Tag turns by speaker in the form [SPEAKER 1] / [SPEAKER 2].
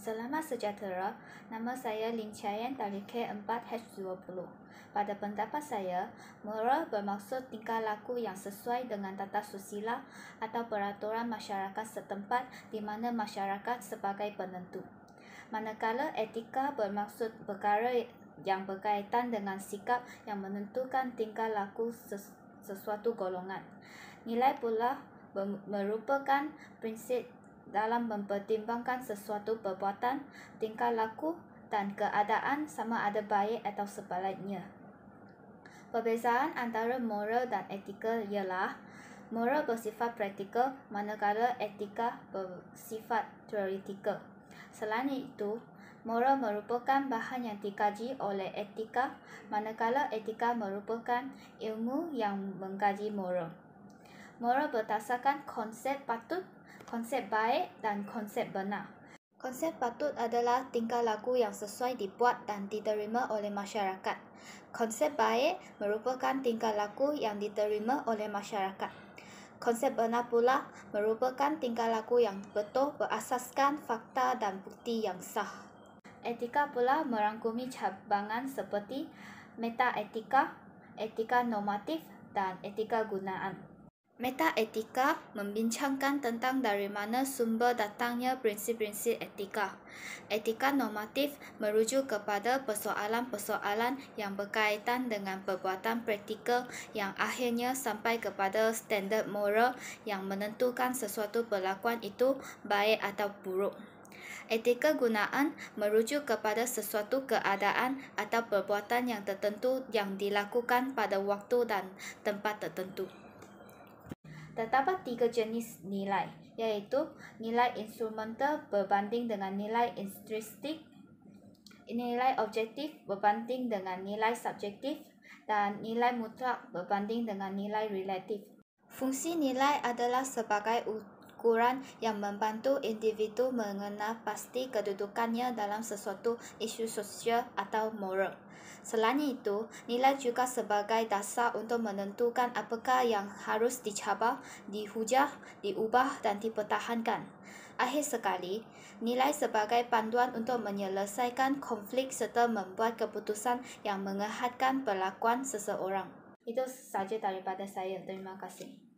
[SPEAKER 1] Selamat sejahtera. Nama saya Lim Chayan dari K4 H20. Pada pendapat saya, mera bermaksud tingkah laku yang sesuai dengan tata susila atau peraturan masyarakat setempat di mana masyarakat sebagai penentu. Manakala etika bermaksud perkara yang berkaitan dengan sikap yang menentukan tingkah laku ses- sesuatu golongan. Nilai pula merupakan prinsip dalam mempertimbangkan sesuatu perbuatan, tingkah laku dan keadaan sama ada baik atau sebaliknya. Perbezaan antara moral dan etikal ialah moral bersifat praktikal manakala etika bersifat teoretikal. Selain itu, moral merupakan bahan yang dikaji oleh etika manakala etika merupakan ilmu yang mengkaji moral. Moral berdasarkan konsep patut konsep baik dan konsep benar. Konsep patut adalah tingkah laku yang sesuai dibuat dan diterima oleh masyarakat. Konsep baik merupakan tingkah laku yang diterima oleh masyarakat. Konsep benar pula merupakan tingkah laku yang betul berasaskan fakta dan bukti yang sah. Etika pula merangkumi cabangan seperti meta etika, etika normatif dan etika gunaan. Metaetika membincangkan tentang dari mana sumber datangnya prinsip-prinsip etika. Etika normatif merujuk kepada persoalan-persoalan yang berkaitan dengan perbuatan praktikal yang akhirnya sampai kepada standard moral yang menentukan sesuatu perlakuan itu baik atau buruk. Etika gunaan merujuk kepada sesuatu keadaan atau perbuatan yang tertentu yang dilakukan pada waktu dan tempat tertentu terdapat tiga jenis nilai, yaitu nilai instrumental berbanding dengan nilai intrinsik, nilai objektif berbanding dengan nilai subjektif, dan nilai mutlak berbanding dengan nilai relatif. Fungsi nilai adalah sebagai utama pengukuran yang membantu individu mengenal pasti kedudukannya dalam sesuatu isu sosial atau moral. Selain itu, nilai juga sebagai dasar untuk menentukan apakah yang harus dicabar, dihujah, diubah dan dipertahankan. Akhir sekali, nilai sebagai panduan untuk menyelesaikan konflik serta membuat keputusan yang mengehadkan perlakuan seseorang. Itu sahaja daripada saya. Terima kasih.